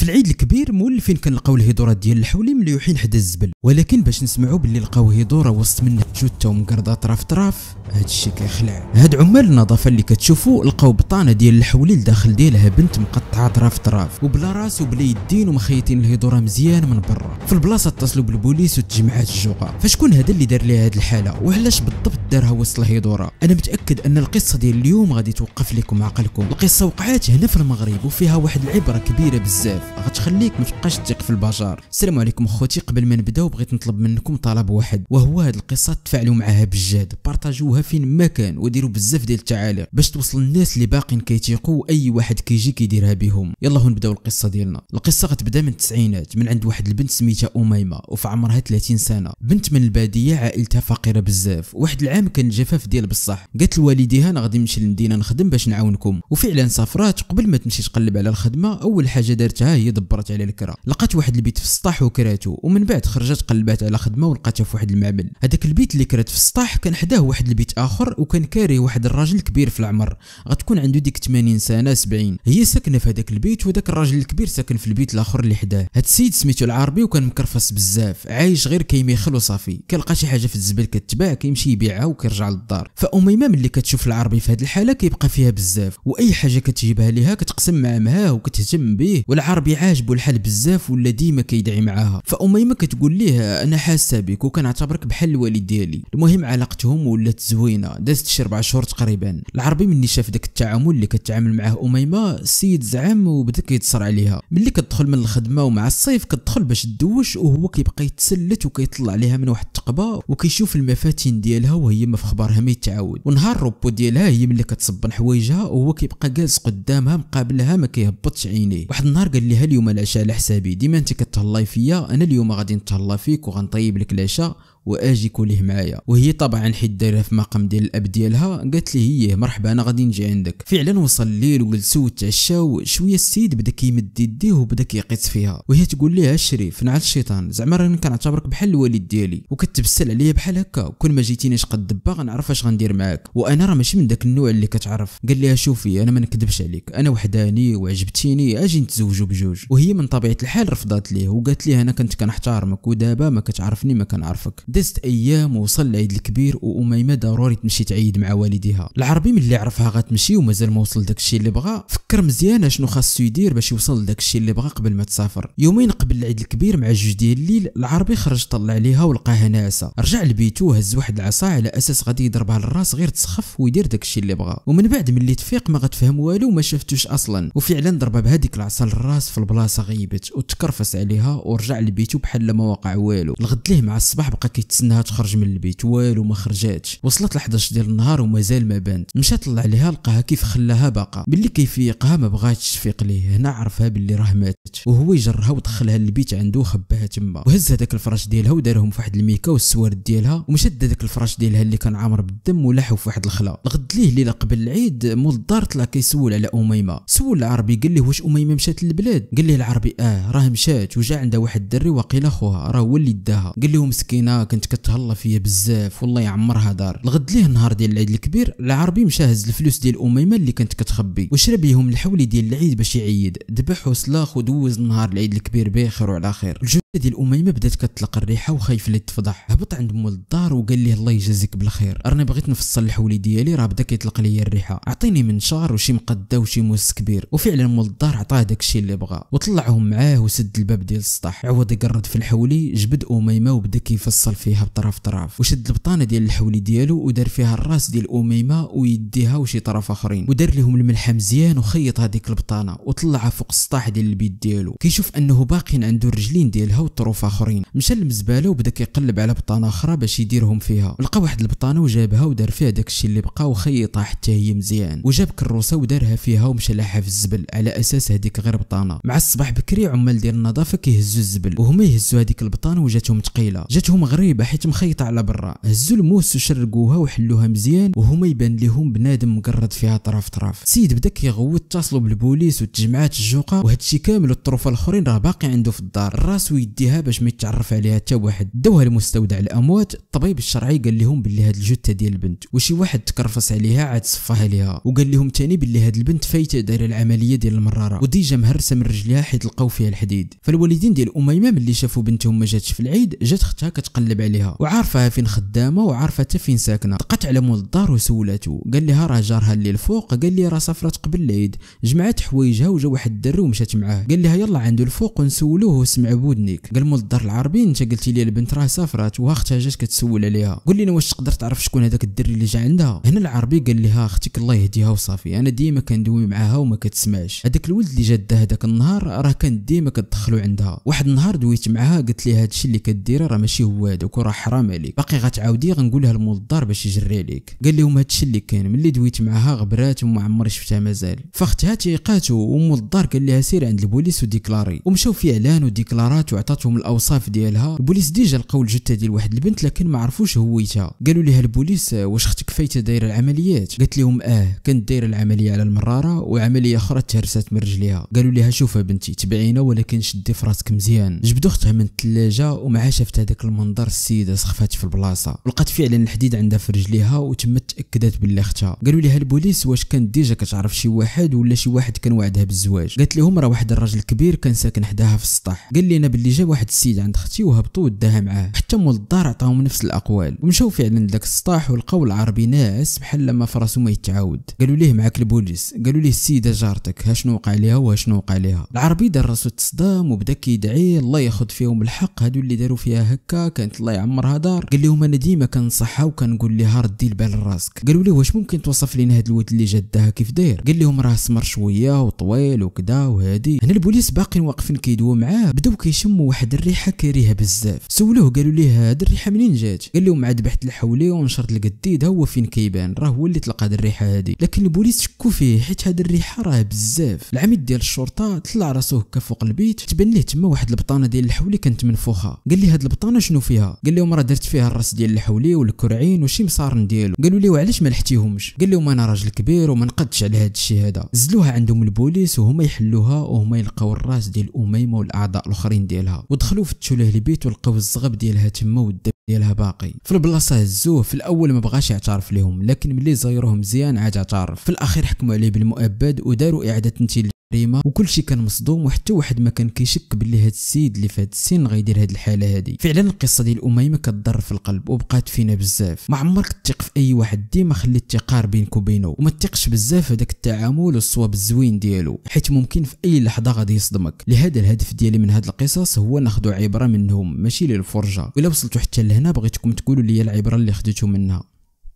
في العيد الكبير مولفين كنلقاو الهضورات ديال الحولي مليوحين حدا الزبل ولكن باش نسمعوا باللي لقاو هضوره وسط من الجثه ومقرده طرف طرف هاد الشيء كيخلع هاد عمال النظافه اللي كتشوفوا لقاو بطانه ديال الحولي لداخل ديالها بنت مقطعه طرف طرف وبلا راس وبلا يدين ومخيطين الهضوره مزيان من برا في البلاصه اتصلوا بالبوليس وتجمعات الجوقه فشكون هذا اللي دار ليها هاد الحاله وعلاش بالضبط دارها وسط الهضوره انا متاكد ان القصه ديال اليوم غادي توقف لكم عقلكم القصه وقعات هنا في المغرب وفيها واحد العبره كبيره بزاف غتخليك ما تبقاش تثق في البشر السلام عليكم خوتي قبل ما نبداو بغيت نطلب منكم طلب واحد وهو هاد القصه تفاعلوا معها بجد بارطاجوها فين ما كان وديروا بزاف ديال التعاليق باش توصل الناس اللي باقيين كيتيقوا اي واحد كيجي كيديرها بهم يلا نبداو القصه ديالنا القصه غتبدا من التسعينات من عند واحد البنت سميتها اميمه وفي عمرها 30 سنه بنت من الباديه عائلتها فقيره بزاف واحد العام كان الجفاف ديال بصح قالت لوالديها انا غادي نمشي للمدينه نخدم باش نعاونكم وفعلا سافرات قبل ما تمشي تقلب على الخدمه اول حاجه دارتها هي دبرت على الكرا لقات واحد البيت في السطح وكراته ومن بعد خرجت قلبات على خدمه ولقاتها في واحد المعمل هذاك البيت اللي كرات في السطح كان حداه واحد البيت اخر وكان كاري واحد الراجل كبير في العمر غتكون عنده ديك 80 سنه 70 هي ساكنه في هذاك البيت وذاك الراجل الكبير ساكن في البيت الاخر اللي حداه هاد السيد سميتو العربي وكان مكرفس بزاف عايش غير كيميخل وصافي كيلقى شي حاجه في الزبل كتباع كيمشي يبيعها وكيرجع للدار فاميمه ملي كتشوف العربي في هاد الحاله كيبقى فيها بزاف واي حاجه كتجيبها ليها كتقسم مع وكتهتم به والعربي بيعاجبو الحال بزاف ولا ديما كيدعي معاها فاميمه كتقول ليه انا حاسه بك وكنعتبرك بحال الوالد ديالي المهم علاقتهم ولات زوينه دازت شي 4 شهور تقريبا العربي ملي شاف داك التعامل اللي كتعامل معاه اميمه السيد زعم وبدا كيتصرع عليها ملي كتدخل من الخدمه ومع الصيف كتدخل باش تدوش وهو كيبقى يتسلت وكيطلع عليها من واحد التقبه وكيشوف المفاتن ديالها وهي ما في خبارها ما يتعاود ونهار الروبو ديالها هي ملي كتصبن حوايجها وهو كيبقى جالس قدامها مقابلها ما كيهبطش عينيه واحد النهار قال فيها اليوم العشاء على حسابي ديما انت كتهلاي فيا انا اليوم غادي نتهلا فيك وغنطيب لك العشاء واجي كوليه معايا وهي طبعا حيت دايره في مقام ديال الاب ديالها قالت لي هي مرحبا انا غادي نجي عندك فعلا وصل الليل وجلسوا وتعشاو شويه السيد بدا كيمد يديه وبدا كيقيس فيها وهي تقول ليه الشريف نعال الشيطان زعما راني كنعتبرك بحال الوالد ديالي وكتبسل عليا بحال هكا وكل ما جيتينيش قد دبا غنعرف اش غندير معاك وانا راه ماشي من داك النوع اللي كتعرف قال لها شوفي انا ما نكذبش عليك انا وحداني وعجبتيني اجي نتزوجوا بجوج وهي من طبيعه الحال رفضات ليه وقالت ليه انا كنت كنحتارمك ودابا ما كتعرفني ما كنعرفك دازت ايام وصل العيد الكبير واميمه ضروري تمشي تعيد مع والديها العربي ملي عرفها غتمشي ومازال ما وصل داكشي اللي بغا فكر مزيان شنو خاصو يدير باش يوصل داكشي اللي بغا قبل ما تسافر يومين قبل العيد الكبير مع جوج ديال الليل العربي خرج طلع عليها ولقاها ناعسه رجع لبيتو هز واحد العصا على اساس غادي يضربها للراس غير تسخف ويدير داكشي اللي بغا ومن بعد ملي تفيق ما غتفهم والو وما شافتوش اصلا وفعلا ضربها بهذيك العصا للراس في البلاصه غيبت وتكرفس عليها ورجع لبيتو بحال ما وقع والو الغد ليه مع الصباح بقى كيتسناها تخرج من البيت والو ما خرجاتش وصلت ل 11 ديال النهار ومازال ما بانت مشى طلع ليها لقاها كيف خلاها باقا ملي كيفيقها ما بغاتش تفيق ليه هنا عرفها باللي راه ماتت وهو يجرها ودخلها للبيت عنده وخباها تما وهز هذاك الفراش ديالها ودارهم فواحد الميكا والسوارد ديالها ومشد هذاك الفراش ديالها اللي كان عامر بالدم ولاحو فواحد الخلا الغد ليه ليله قبل العيد مول الدار طلع كيسول على اميمه سول العربي قال ليه واش اميمه مشات للبلاد قال ليه العربي اه راه مشات وجا عندها واحد الدري وقيل خوها راه هو اللي داها قال لهم مسكينه كنت كتهلا فيا بزاف والله يعمرها دار الغد ليه النهار ديال العيد الكبير العربي مشى هز الفلوس ديال اميمه اللي كانت كتخبي وشرى بيهم الحولي ديال العيد باش يعيد ذبح وسلاخ ودوز نهار العيد الكبير بخير وعلى خير هادي الأميمة بدات كتطلق الريحه وخايف اللي تفضح هبط عند مول الدار وقال ليه الله يجازيك بالخير راني بغيت نفصل الحولي ديالي راه بدا كيطلق ليا الريحه اعطيني منشار وشي مقده وشي موس كبير وفعلا مول الدار عطاه داكشي اللي بغا وطلعهم معاه وسد الباب ديال السطح عوض يقرد في الحولي جبد اميمه وبدا كيفصل فيها بطرف طرف وشد البطانه ديال الحولي ديالو ودار فيها الراس ديال اميمه ويديها وشي طرف اخرين ودار لهم الملحه مزيان وخيط هذيك البطانه وطلعها فوق السطح ديال البيت ديالو كيشوف انه باقي عنده الرجلين ديالها بصراحه اخرين مشى للمزباله وبدا كيقلب على بطانه اخرى باش يديرهم فيها لقى واحد البطانه وجابها ودار فيها داكشي اللي بقى وخيطها حتى هي مزيان وجاب كروسه ودارها فيها ومشى لاحها في الزبل على اساس هذيك غير بطانه مع الصباح بكري عمال ديال النظافه كيهزوا الزبل وهما يهزوا هذيك البطانه وجاتهم ثقيله جاتهم غريبه حيت مخيطه على برا هزوا الموس وشرقوها وحلوها مزيان وهما يبان لهم بنادم مقرد فيها طرف طرف سيد بدا كيغوت اتصلوا بالبوليس وتجمعات الجوقه وهادشي كامل والطروفه الاخرين راه باقي عنده في الدار الراس ويد يديها باش ما يتعرف عليها حتى واحد داوها لمستودع الاموات الطبيب الشرعي قال لهم باللي هاد الجثه ديال البنت وشي واحد تكرفص عليها عاد صفاها ليها وقال لهم تاني باللي هاد البنت فايته دايره العمليه ديال المراره وديجا مهرسه من رجليها حيت لقاو فيها الحديد فالوالدين ديال اميمه ملي شافوا بنتهم ما جاتش في العيد جات اختها كتقلب عليها وعارفاها فين خدامه وعارفه حتى فين ساكنه دقات على مول الدار وسولته قال لها راه جارها اللي الفوق قال لي راه سافرت قبل العيد جمعت حوايجها وجا واحد الدري ومشات معاه قال لها يلا عنده الفوق ونسولوه وسمع بودني عليك قال الدار العربي انت قلتي لي البنت راه سافرات واختها جات كتسول عليها قول لينا واش تقدر تعرف شكون هذاك الدري اللي جا عندها هنا العربي قال لها اختك الله يهديها وصافي انا ديما كندوي معاها وما كتسمعش هذاك الولد اللي جا هذاك النهار راه كان ديما كتدخلو عندها واحد النهار دويت معاها قلت لها هادشي اللي كديري راه ماشي هو هذاك وراه حرام عليك باقي غتعاودي غنقولها لمول الدار باش يجري عليك قال لهم هادشي اللي كان ملي دويت معاها غبرات وما عمري شفتها مازال فاختها تيقاتو ومول الدار قال لها سير عند البوليس وديكلاري ومشاو في اعلان وديكلارات عطاتهم الاوصاف ديالها البوليس ديجا لقاو الجثه ديال واحد البنت لكن ما عرفوش هويتها قالوا لها البوليس واش اختك فايته دايره العمليات قالت لهم اه كانت دايره العمليه على المراره وعمليه اخرى تهرسات من رجليها قالوا لها شوفي بنتي تبعينا ولكن شدي فراسك مزيان جبدو اختها من الثلاجه ومع شافت هذاك المنظر السيده سخفات في البلاصه ولقات فعلا الحديد عندها في رجليها وتم تاكدت باللي اختها قالوا لها البوليس واش كانت ديجا كتعرف شي واحد ولا شي واحد كان وعدها بالزواج قالت لهم راه واحد الراجل كبير كان ساكن حداها في السطح قال لنا باللي جاب واحد السيد عند اختي وهبطوا وداها معاه حتى مول الدار عطاهم نفس الاقوال ومشاو فعلا لذاك السطاح ولقاو العربي ناعس بحال لما فراسو ما يتعاود قالوا ليه معاك البوليس قالوا ليه السيده جارتك ها شنو وقع ليها وها شنو وقع ليها العربي دار راسو تصدام وبدا كيدعي الله ياخذ فيهم الحق هادو اللي داروا فيها هكا كانت الله يعمرها دار قال لهم انا ديما كنصحها وكنقول لها ردي البال لراسك قالوا ليه واش ممكن توصف لينا هاد الود اللي جدها كيف داير قال لهم راه سمر شويه وطويل وكذا وهادي هنا البوليس باقيين واقفين كيدوا معاه بداو كيشموا واحد الريحه كريهه بزاف سولوه قالوا ليه هاد الريحه منين جات قال لهم عاد بحث لحولي ونشرت القديد هو فين كيبان راه هو اللي تلقى هاد الريحه هادي لكن البوليس شكوا فيه حيت هاد الريحه راه بزاف العميد ديال الشرطه طلع راسو هكا فوق البيت تبان ليه تما واحد البطانه ديال الحولي كانت منفوخه قال لي هاد البطانه شنو فيها قال لهم راه درت فيها الراس ديال الحولي والكرعين وشي مصارن ديالو قالوا ليه وعلاش ما لحتيهمش قال لهم انا راجل كبير وما نقدش على هاد الشيء هذا زلوها عندهم البوليس وهما يحلوها وهما يلقاو الراس ديال اميمه والاعضاء الاخرين ديالها ديالها ودخلوا فتشوا ليه البيت ولقاو الزغب ديالها تما والدم ديالها باقي في البلاصه هزوه في الاول ما بغاش يعترف لهم لكن ملي زايروه مزيان عاد اعترف في الاخير حكموا عليه بالمؤبد وداروا اعاده تنتيل ريما وكل شيء كان مصدوم وحتى واحد ما كان كيشك باللي هاد السيد اللي في هاد السن غيدير هاد الحاله هادي فعلا القصه ديال اميمه كتضر في القلب وبقات فينا بزاف ما عمرك تثق في اي واحد ديما خلي الثقار بينك وبينه وما تثقش بزاف هذاك التعامل والصواب الزوين ديالو حيت ممكن في اي لحظه غادي يصدمك لهذا الهدف ديالي من هاد القصص هو ناخذ عبره منهم ماشي للفرجه الا وصلتوا حتى لهنا بغيتكم تقولوا لي العبره اللي خديتو منها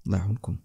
الله يعاونكم